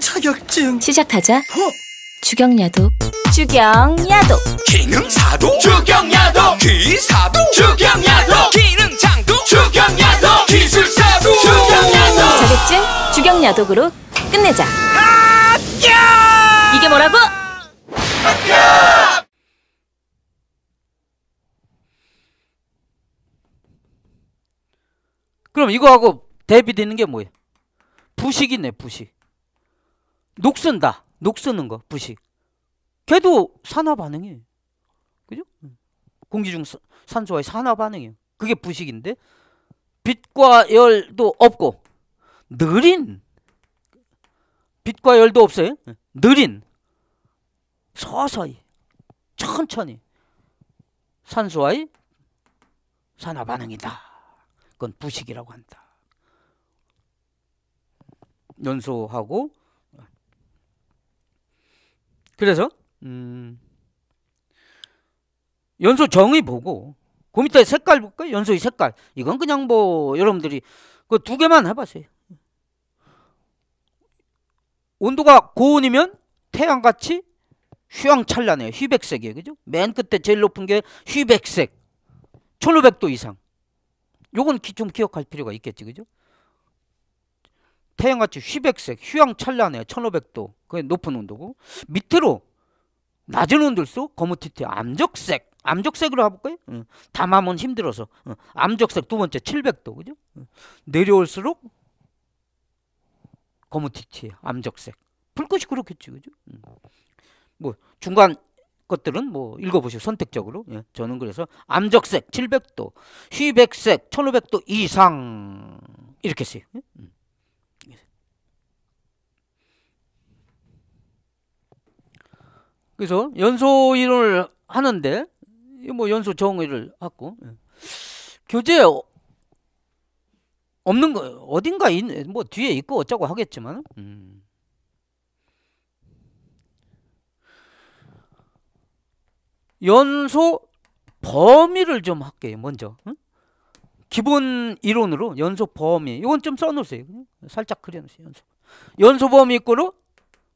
자격증 시작하자 어? 주경야도 주경야도 기능사도 주경야도 기사도 주경야도 기능장도 주경야도 기술사도 주경야도 자격증 주경야독으로 끝내자 이게 뭐라고? 그럼 이거하고 대비되는 게 뭐예요? 부식이네 부식 녹슨다. 녹슨는 거, 부식. 걔도 산화 반응이에요. 그죠? 공기 중 산소와의 산화 반응이에요. 그게 부식인데 빛과 열도 없고 느린 빛과 열도 없어요. 느린 서서히 천천히 산소와의 산화 반응이다. 그건 부식이라고 한다. 연소하고 그래서 음, 연소 정의 보고 그 밑에 색깔 볼까요? 연소의 색깔. 이건 그냥 뭐 여러분들이 그 두 개만 해봤어요. 온도가 고온이면 태양같이 휘황찬란해요. 휘백색이에요. 그죠? 맨 끝에 제일 높은 게 휘백색. 1500도 이상. 요건 기, 좀 기억할 필요가 있겠지. 그죠? 태양같이 휘백색, 휴양찬란해요. 1500도. 그게 높은 온도고. 밑으로 낮은 온도일수록 거무티튀 암적색. 암적색으로 해볼까요? 응. 담아면 힘들어서. 응. 암적색 두 번째 700도. 그죠? 응. 내려올수록 거무티티 암적색. 불꽃이 그렇겠지. 그죠? 뭐 중간 것들은 뭐 읽어보시오 선택적으로 예. 저는 그래서 암적색 700도 휘백색 1500도 이상 이렇게 써요 예? 그래서 연소 이론을 하는데 뭐 연소 정의를 하고 예. 교재 어, 없는 거 어딘가 있, 뭐 뒤에 있고 어쩌고 하겠지만 음. 연소 범위를 좀 할게요 먼저 응? 기본 이론으로 연소 범위 이건 좀 써놓으세요 살짝 그려놓으세요 연소 연소 범위 있고로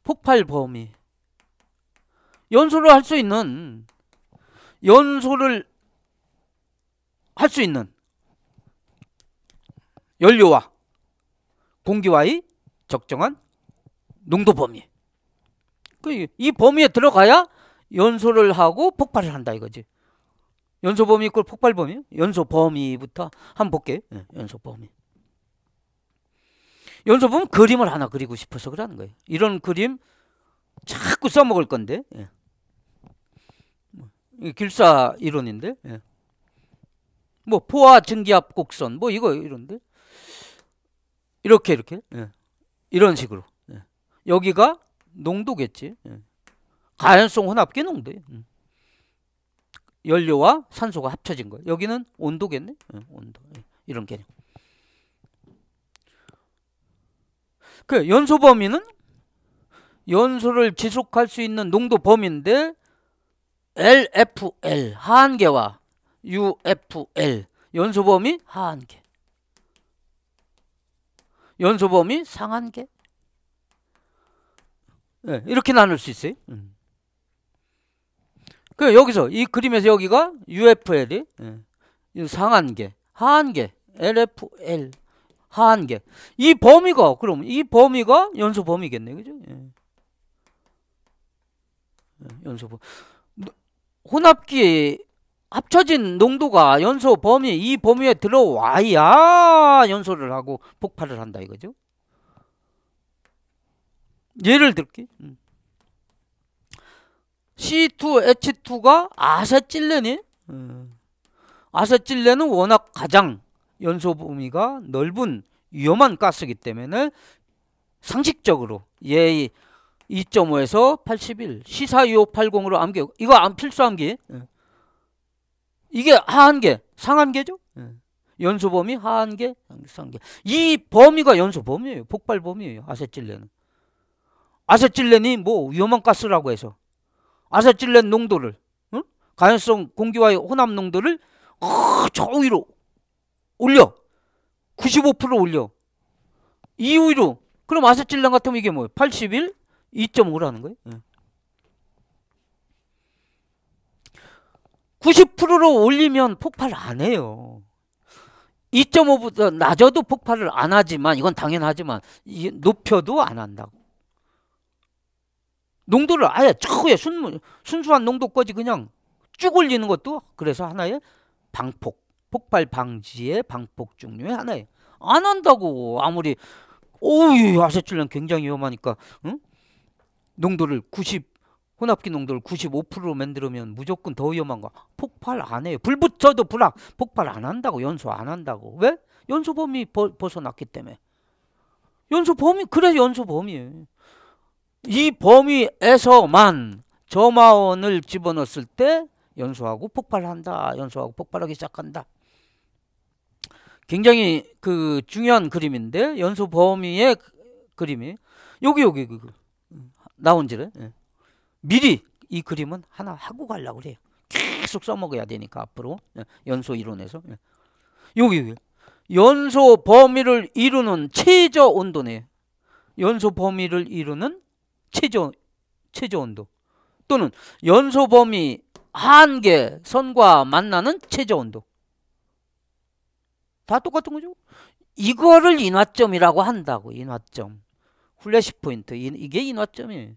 폭발 범위 연소를 할 수 있는 연소를 할 수 있는 연료와 공기와의 적정한 농도 범위. 그 이 범위에 들어가야 연소를 하고 폭발을 한다 이거지. 연소 범위 있고 폭발 범위? 연소 범위부터 한번 볼게. 네, 연소 범위. 연소 범위 그림을 하나 그리고 싶어서 그러는 거예요. 이런 그림 자꾸 써먹을 건데. 네. 길사 이론인데. 예. 뭐 포화 증기압 곡선 뭐 이거 이런데. 이렇게 이렇게. 예. 이런 식으로. 예. 여기가 농도겠지. 예. 가연성 혼합기 농도. 음. 연료와 산소가 합쳐진 거 여기는 온도겠네. 예, 온도. 예. 이런 개념. 그 연소 범위는 연소를 지속할 수 있는 농도 범위인데 LFL 하한계와 UFL 연소범위 하한계 연소범위 상한계 네, 이렇게 나눌 수 있어요. 음. 그 여기서 이 그림에서 여기가 UFL이 예. 네. 상한계, 하한계, LFL 하한계 이 범위가 그럼 이 범위가 연소 범위겠네, 그죠? 네. 연소 범위. 혼합기 합쳐진 농도가 연소 범위 이 범위에 들어와야 연소를 하고 폭발을 한다 이거죠. 예를 들게 음. C2H2가 아세틸렌이 음. 아세틸렌은 워낙 가장 연소 범위가 넓은 위험한 가스이기 때문에 상식적으로 얘의 2.5에서 81 시사 2 5 8 0으로 암기 이거 암 필수 암기 예. 이게 하한계 상한계죠 예. 연소 범위 하한계 상계 한이 범위가 연소 범위예요 폭발 범위예요 아세틸렌은 아세틸렌이 뭐 위험한 가스라고 해서 아세틸렌 농도를 응? 가연성 공기와의 혼합 농도를 어, 저 위로 올려 95% 올려 이위로 그럼 아세틸렌 같으면 이게 뭐예요 81 2.5라는 거예요. 90%로 예. 올리면 폭발 안 해요. 2.5보다 낮아도 폭발을 안 하지만 이건 당연하지만 높여도 안 한다고. 농도를 아예 처음에 순, 순수한 농도까지 그냥 쭉 올리는 것도 그래서 하나의 방폭, 폭발 방지의 방폭 종류의 하나예요. 안 한다고 아무리 오우 아세출량 굉장히 위험하니까 응? 농도를 90 혼합기 농도를 95%로 만들면 무조건 더 위험한 거 폭발 안 해요. 불 붙어도 불락 폭발 안 한다고 연소 안 한다고 왜? 연소 범위 벗어났기 때문에 연소 범위 그래 연소 범위예요. 이 범위에서만 점화원을 집어넣었을 때 연소하고 폭발한다. 연소하고 폭발하기 시작한다. 굉장히 그 중요한 그림인데 연소 범위의 그 그림이 여기 여기 그 나온지를 예. 미리 이 그림은 하나 하고 가려고 그래요. 계속 써먹어야 되니까 앞으로 예. 연소 이론에서 예. 여기 연소 범위를 이루는 최저 온도네. 연소 범위를 이루는 최저 최저 온도 또는 연소 범위 한계 선과 만나는 최저 온도 다 똑같은 거죠. 이거를 인화점이라고 한다고 인화점. 플래시 포인트 이게 인화점이에요.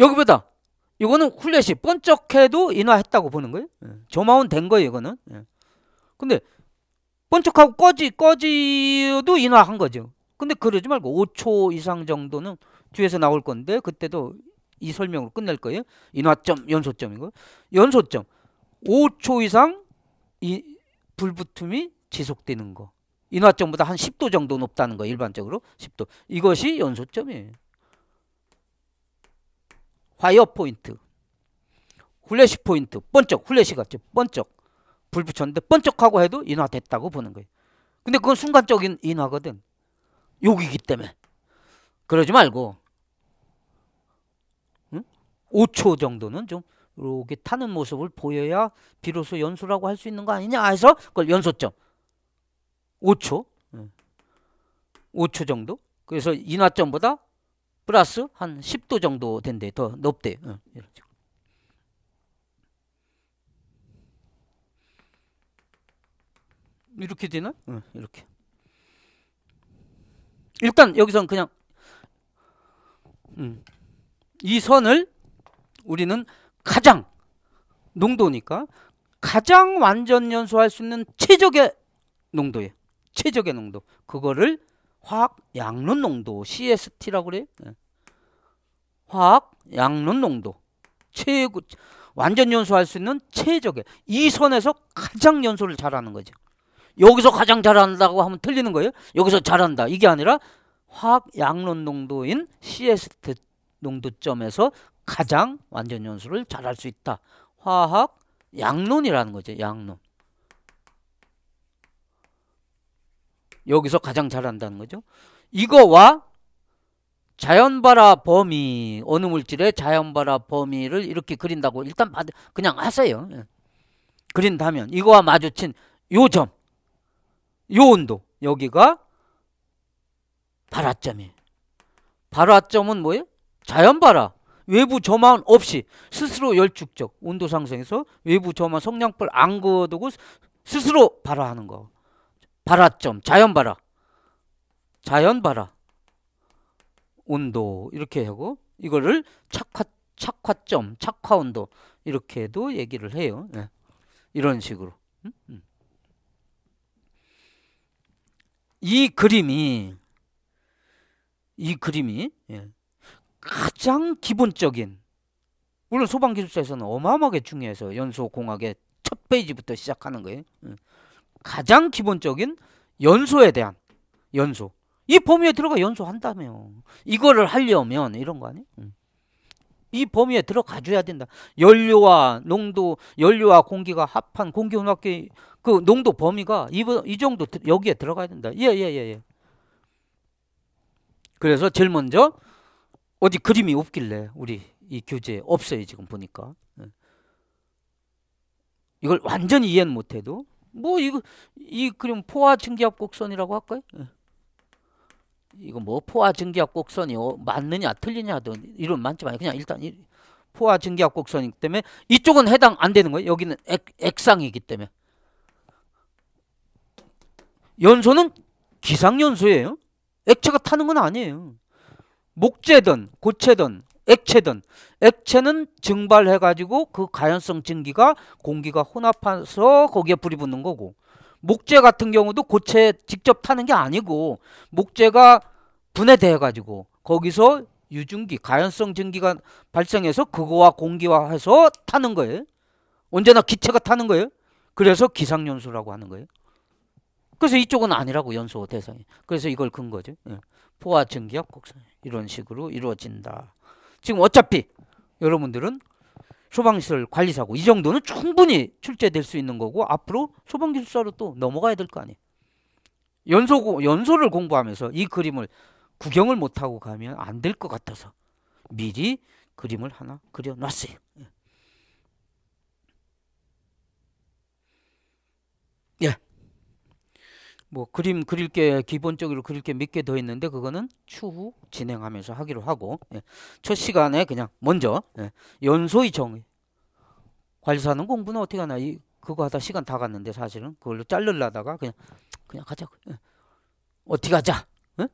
여기 보다 이거는 훌렛시 번쩍해도 인화했다고 보는 거예요. 예. 점화온 된 거예요, 이거는. 예. 근데 번쩍하고 꺼지 꺼지도 인화한 거죠. 근데 그러지 말고 5초 이상 정도는 뒤에서 나올 건데 그때도 이 설명으로 끝낼 거예요. 인화점, 연소점인 거. 연소점. 5초 이상 이 불붙음이 지속되는 거. 인화점보다 한 10도 정도 높다는 거 일반적으로 10도. 이것이 연소점이에요. 화이어 포인트. 훌레시 포인트. 번쩍. 훌레시 같죠. 번쩍. 불 붙였는데 번쩍하고 해도 인화됐다고 보는 거예요. 근데 그건 순간적인 인화거든. 욕이기 때문에. 그러지 말고 응? 5초 정도는 좀 이렇게 타는 모습을 보여야 비로소 연소라고할 수 있는 거 아니냐 해서 그걸 연소점. 5초 5초 예. 정도 그래서 인화점보다 플러스 한 10도 정도 된대 더 높대 예, 이렇게 되나? 응, 예, 이렇게 일단 여기선 그냥 음, 이 선을 우리는 가장 농도니까 가장 완전 연소할 수 있는 최적의 농도예요. 최적의 농도 그거를 화학 양론 농도 CST라고 그래 예. 화학 양론 농도 최고 완전 연소할 수 있는 최적의 이 선에서 가장 연소를 잘하는 거죠. 여기서 가장 잘한다고 하면 틀리는 거예요. 여기서 잘한다 이게 아니라 화학 양론 농도인 CST 농도점에서 가장 완전 연소를 잘할 수 있다. 화학 양론이라는 거죠. 양론. 여기서 가장 잘한다는 거죠. 이거와 자연발화 범위 어느 물질의 자연발화 범위를 이렇게 그린다고 일단 받, 그냥 하세요. 예. 그린다면 이거와 마주친 요 점, 요 온도 여기가 발화점이에요. 발화점은 뭐예요? 자연발화. 외부 점화 없이 스스로 열축적 온도 상승에서 외부 점화 성냥불 안 그어두고 스스로 발화하는 거. 발화점, 자연 발화. 자연 발화. 온도 이렇게 하고 이거를 착화 착화점, 착화 온도 이렇게도 얘기를 해요. 네. 이런 식으로. 음? 음. 이 그림이 이 그림이 예. 가장 기본적인 물론 소방기술사에서는 어마어마하게 중요해서 연소공학의 첫 페이지부터 시작하는 거예요. 예. 가장 기본적인 연소에 대한 연소 이 범위에 들어가 연소한다며 이거를 하려면 이런 거 아니에요? 음. 이 범위에 들어가줘야 된다. 연료와 농도, 연료와 공기가 합한 공기혼합기그 농도 범위가 이, 이 정도 여기에 들어가야 된다. 예, 예, 예, 예. 그래서 제일 먼저 어디 그림이 없길래 우리 이 교재에 없어요. 지금 보니까. 예. 이걸 완전히 이해는 못해도 뭐 이거 이 그럼 포화 증기압 곡선이라고 할까요? 예. 이거 뭐 포화 증기압 곡선이 어, 맞느냐 틀리냐 든 이런 많지만 그냥 일단 이, 포화 증기압 곡선이기 때문에 이쪽은 해당 안 되는 거예요. 여기는 액, 액상이기 때문에 연소는 기상연소예요. 액체가 타는 건 아니에요. 목재든 고체든 액체든 액체는 증발해 가지고 그 가연성 증기가 공기가 혼합해서 거기에 불이 붙는 거고 목재 같은 경우도 고체에 직접 타는 게 아니고 목재가 분해돼 가지고 거기서 유증기 가연성 증기가 발생해서 그거와 공기화 해서 타는 거예요 언제나 기체가 타는 거예요 그래서 기상연소라고 하는 거예요 그래서 이쪽은 아니라고 연소 대상이 그래서 이걸 근거죠 예. 포화 증기와 곡선 이런 식으로 이루어진다 지금 어차피 여러분들은 소방시설 관리사고 이 정도는 충분히 출제될 수 있는 거고 앞으로 소방기술사로 또 넘어가야 될 거 아니에요. 연소 연소를 공부하면서 이 그림을 구경을 못하고 가면 안 될 것 같아서 미리 그림을 하나 그려놨어요. 예. 예. 뭐 그림 그릴 게 기본적으로 그릴 게 몇 개 더 있는데 그거는 추후 진행하면서 하기로 하고 예. 첫 시간에 그냥 먼저 예. 연소의 정의 관리사는 공부는 어떻게 하나 이 그거 하다 시간 다 갔는데 사실은 그걸로 짤르려다가 그냥 그냥 가자 고 그, 예. 어떻게 하자 예?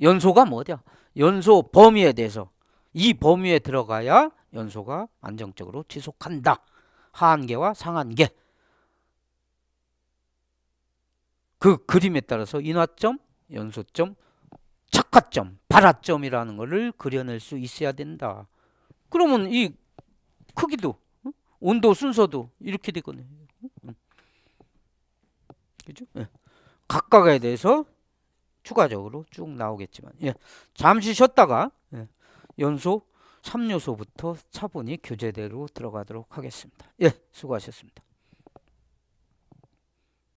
연소가 뭐냐 연소 범위에 대해서 이 범위에 들어가야 연소가 안정적으로 지속한다 하한계와 상한계 그 그림에 따라서 인화점, 연소점, 착화점, 발화점이라는 것을 그려낼 수 있어야 된다. 그러면 이 크기도 온도 순서도 이렇게 되거든요. 그죠? 예. 각각에 대해서 추가적으로 쭉 나오겠지만 예. 잠시 쉬었다가 예. 연소 3요소부터 차분히 교재대로 들어가도록 하겠습니다. 예, 수고하셨습니다.